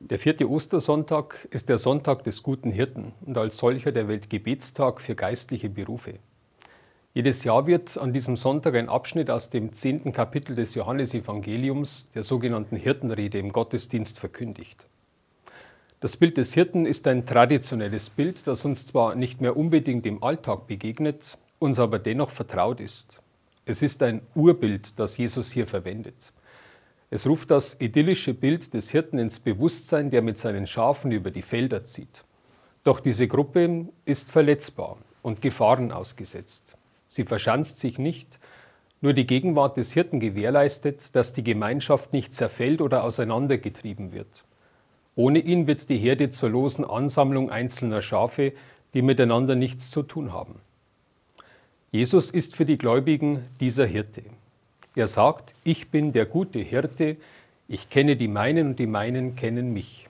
Der vierte Ostersonntag ist der Sonntag des guten Hirten und als solcher der Weltgebetstag für geistliche Berufe. Jedes Jahr wird an diesem Sonntag ein Abschnitt aus dem zehnten Kapitel des Johannesevangeliums, der sogenannten Hirtenrede, im Gottesdienst verkündigt. Das Bild des Hirten ist ein traditionelles Bild, das uns zwar nicht mehr unbedingt im Alltag begegnet, uns aber dennoch vertraut ist. Es ist ein Urbild, das Jesus hier verwendet. Es ruft das idyllische Bild des Hirten ins Bewusstsein, der mit seinen Schafen über die Felder zieht. Doch diese Gruppe ist verletzbar und Gefahren ausgesetzt. Sie verschanzt sich nicht, nur die Gegenwart des Hirten gewährleistet, dass die Gemeinschaft nicht zerfällt oder auseinandergetrieben wird. Ohne ihn wird die Herde zur losen Ansammlung einzelner Schafe, die miteinander nichts zu tun haben. Jesus ist für die Gläubigen dieser Hirte. Er sagt, ich bin der gute Hirte, ich kenne die meinen und die meinen kennen mich.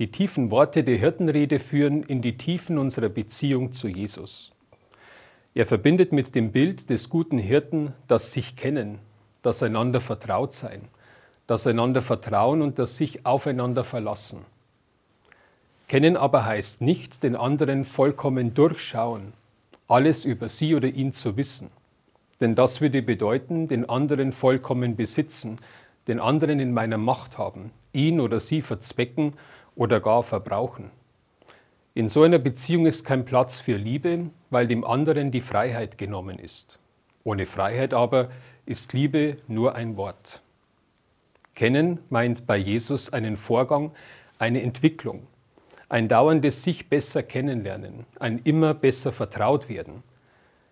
Die tiefen Worte der Hirtenrede führen in die Tiefen unserer Beziehung zu Jesus. Er verbindet mit dem Bild des guten Hirten das sich kennen, das einander vertraut sein, das einander vertrauen und das sich aufeinander verlassen. Kennen aber heißt nicht, den anderen vollkommen durchschauen, alles über sie oder ihn zu wissen. Denn das würde bedeuten, den anderen vollkommen besitzen, den anderen in meiner Macht haben, ihn oder sie verzwecken oder gar verbrauchen. In so einer Beziehung ist kein Platz für Liebe, weil dem anderen die Freiheit genommen ist. Ohne Freiheit aber ist Liebe nur ein Wort. Kennen meint bei Jesus einen Vorgang, eine Entwicklung, ein dauerndes sich besser kennenlernen, ein immer besser vertraut werden –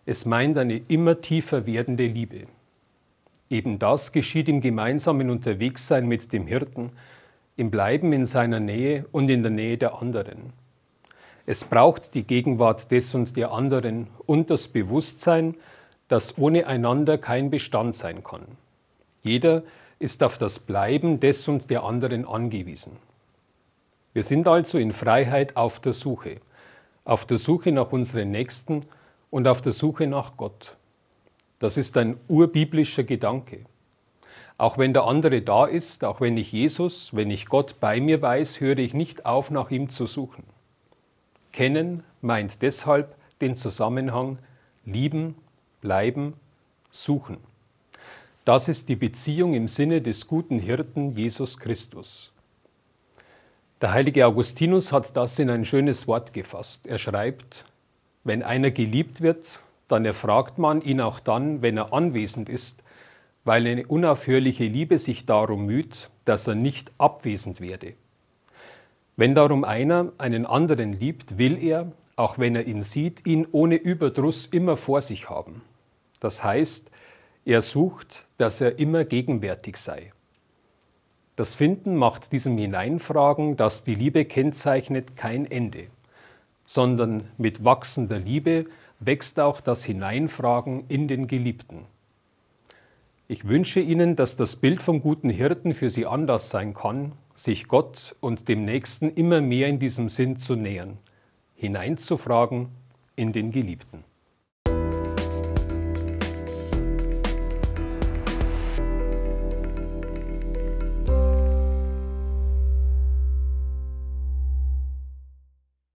es meint eine immer tiefer werdende Liebe. Eben das geschieht im gemeinsamen Unterwegssein mit dem Hirten, im Bleiben in seiner Nähe und in der Nähe der anderen. Es braucht die Gegenwart des und der anderen und das Bewusstsein, dass ohne einander kein Bestand sein kann. Jeder ist auf das Bleiben des und der anderen angewiesen. Wir sind also in Freiheit auf der Suche, auf der Suche nach unseren Nächsten und auf der Suche nach Gott. Das ist ein urbiblischer Gedanke. Auch wenn der andere da ist, auch wenn ich Jesus, wenn ich Gott bei mir weiß, höre ich nicht auf, nach ihm zu suchen. Kennen meint deshalb den Zusammenhang lieben, bleiben, suchen. Das ist die Beziehung im Sinne des guten Hirten Jesus Christus. Der heilige Augustinus hat das in ein schönes Wort gefasst. Er schreibt, wenn einer geliebt wird, dann erfragt man ihn auch dann, wenn er anwesend ist, weil eine unaufhörliche Liebe sich darum müht, dass er nicht abwesend werde. Wenn darum einer einen anderen liebt, will er, auch wenn er ihn sieht, ihn ohne Überdruss immer vor sich haben. Das heißt, er sucht, dass er immer gegenwärtig sei. Das Finden macht diesem Hineinfragen, das die Liebe kennzeichnet, kein Ende sondern mit wachsender Liebe wächst auch das Hineinfragen in den Geliebten. Ich wünsche Ihnen, dass das Bild vom guten Hirten für Sie Anlass sein kann, sich Gott und dem Nächsten immer mehr in diesem Sinn zu nähern, hineinzufragen in den Geliebten.